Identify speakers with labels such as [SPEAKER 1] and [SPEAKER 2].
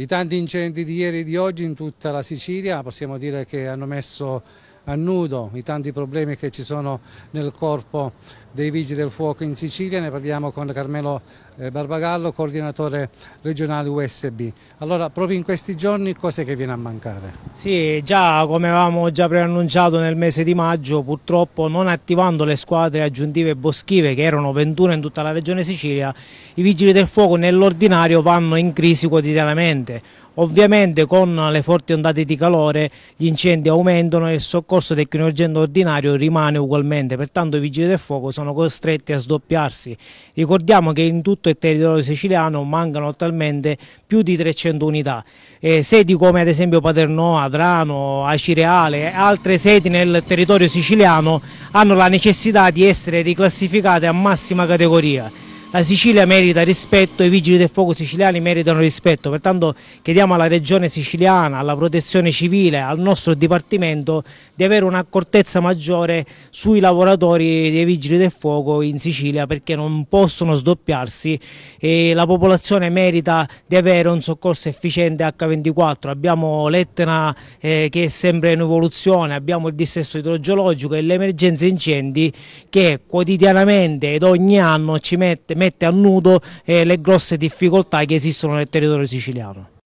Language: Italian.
[SPEAKER 1] I tanti incendi di ieri e di oggi in tutta la Sicilia possiamo dire che hanno messo a nudo i tanti problemi che ci sono nel corpo dei Vigili del Fuoco in Sicilia, ne parliamo con Carmelo eh, Barbagallo, coordinatore regionale USB. Allora, proprio in questi giorni cos'è che viene a mancare? Sì, già come avevamo già
[SPEAKER 2] preannunciato nel mese di maggio, purtroppo non attivando le squadre aggiuntive boschive, che erano 21 in tutta la regione Sicilia, i Vigili del Fuoco nell'ordinario vanno in crisi quotidianamente. Ovviamente con le forti ondate di calore gli incendi aumentano e il soccorso tecnologico tecnologendo ordinario rimane ugualmente, pertanto i vigili del fuoco sono costretti a sdoppiarsi. Ricordiamo che in tutto il territorio siciliano mancano attualmente più di 300 unità. Eh, sedi come ad esempio Paternò, Adrano, Acireale e altre sedi nel territorio siciliano hanno la necessità di essere riclassificate a massima categoria la Sicilia merita rispetto, i vigili del fuoco siciliani meritano rispetto, pertanto chiediamo alla regione siciliana, alla protezione civile, al nostro dipartimento di avere un'accortezza maggiore sui lavoratori dei vigili del fuoco in Sicilia perché non possono sdoppiarsi e la popolazione merita di avere un soccorso efficiente H24, abbiamo l'Etna eh, che è sempre in evoluzione, abbiamo il dissesto idrogeologico e le emergenze incendi che quotidianamente ed ogni anno ci mette mette a nudo eh, le grosse difficoltà che esistono nel territorio siciliano.